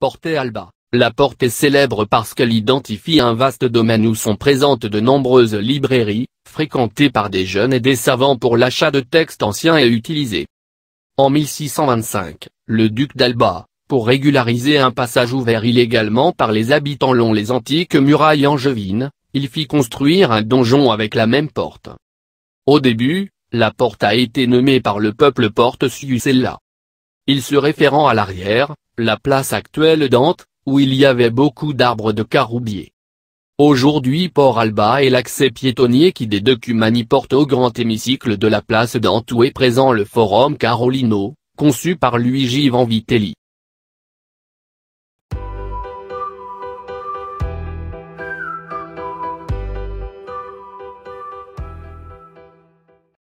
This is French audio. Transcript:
Porte Alba, la porte est célèbre parce qu'elle identifie un vaste domaine où sont présentes de nombreuses librairies, fréquentées par des jeunes et des savants pour l'achat de textes anciens et utilisés. En 1625, le duc d'Alba, pour régulariser un passage ouvert illégalement par les habitants long les antiques murailles angevines, il fit construire un donjon avec la même porte. Au début, la porte a été nommée par le peuple Porte Suicella. Il se référant à l'arrière, la place actuelle d'Ante, où il y avait beaucoup d'arbres de caroubier. Aujourd'hui Port Alba est l'accès piétonnier qui des deux Cumani porte au grand hémicycle de la place d'Ante où est présent le Forum Carolino, conçu par Luigi Vanvitelli.